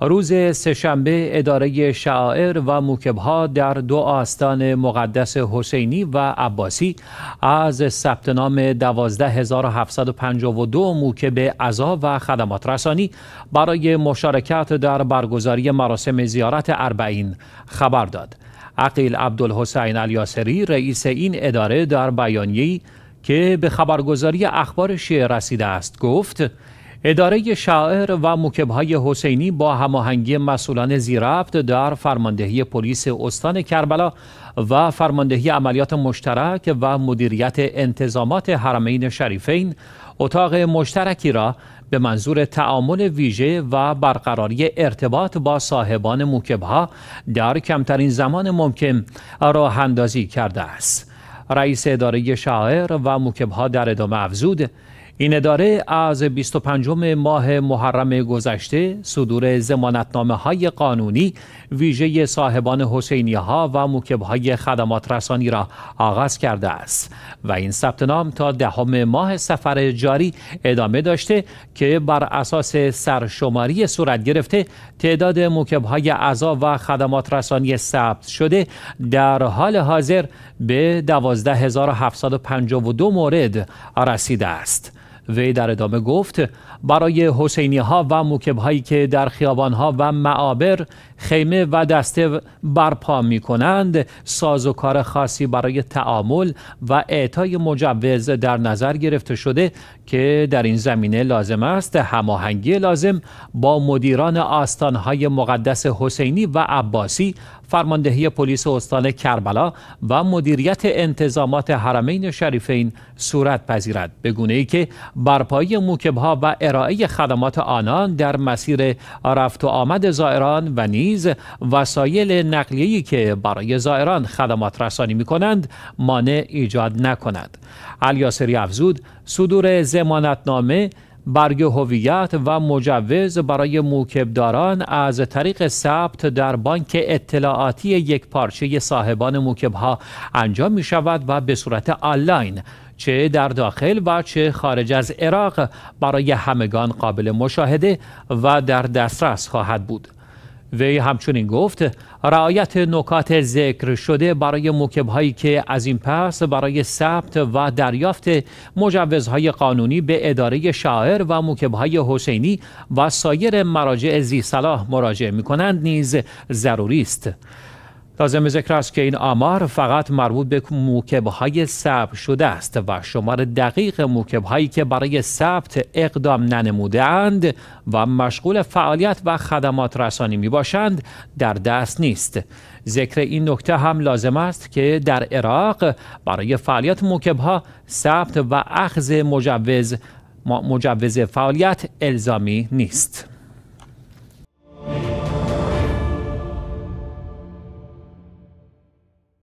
روز سهشنبه اداره شعائر و موکبها در دو آستان مقدس حسینی و عباسی از ثبت نام 12752 موکب عزا و خدمات رسانی برای مشارکت در برگزاری مراسم زیارت اربعین خبر داد. عقیل عبدالحسین الیاسری رئیس این اداره در بیانیه‌ای که به خبرگزاری اخبار شیعه رسیده است گفت اداره شاعر و مکبهای حسینی با هماهنگی مسئولان زیرفت در فرماندهی پلیس استان کربلا و فرماندهی عملیات مشترک و مدیریت انتظامات حرمین شریفین اتاق مشترکی را به منظور تعامل ویژه و برقراری ارتباط با صاحبان موکبها در کمترین زمان ممکن را هندازی کرده است. رئیس اداره شاعر و موکبها در ادامه افزود این اداره از 25 ماه محرم گذشته صدور زمانتنامه های قانونی ویژه صاحبان حسینی ها و موکب های خدمات رسانی را آغاز کرده است و این ثبت نام تا دهم ماه سفر جاری ادامه داشته که بر اساس سرشماری صورت گرفته تعداد موکب های و خدمات رسانی ثبت شده در حال حاضر به 12752 مورد رسیده است. وی در ادامه گفت برای حسینی ها و موکب هایی که در خیابان ها و معابر خیمه و دسته برپا می کنند ساز و کار خاصی برای تعامل و اعطای مجوز در نظر گرفته شده که در این زمینه لازم است هماهنگی لازم با مدیران آستان های مقدس حسینی و عباسی فرماندهی پلیس استان کربلا و مدیریت انتظامات حرمین شریفین صورت پذیرد به گونه ای که برپایی موکبها و ارائه خدمات آنان در مسیر رفت و آمد زائران و نیز وسایل نقلیه‌ای که برای زائران خدمات رسانی می کنند مانع ایجاد نکند الیاسری افزود صدور زمانتنامه برگ هویت و مجوز برای موکبداران از طریق ثبت در بانک اطلاعاتی یک پارچه صاحبان ها انجام می شود و به صورت آنلاین چه در داخل و چه خارج از عراق برای همگان قابل مشاهده و در دسترس خواهد بود. وی همچنین گفت رعایت نکات ذکر شده برای موکب هایی که از این پس برای ثبت و دریافت مجوزهای قانونی به اداره شاعر و موکب های حسینی و سایر مراجع زیصلاح مراجعه می نیز ضروری است لازم ذکر است که این آمار فقط مربوط به موکب های ثبت شده است و شمار دقیق موکب هایی که برای ثبت اقدام اند و مشغول فعالیت و خدمات رسانی می باشند در دست نیست ذکر این نکته هم لازم است که در عراق برای فعالیت موکبها ها ثبت و اخذ مجوز مجوز فعالیت الزامی نیست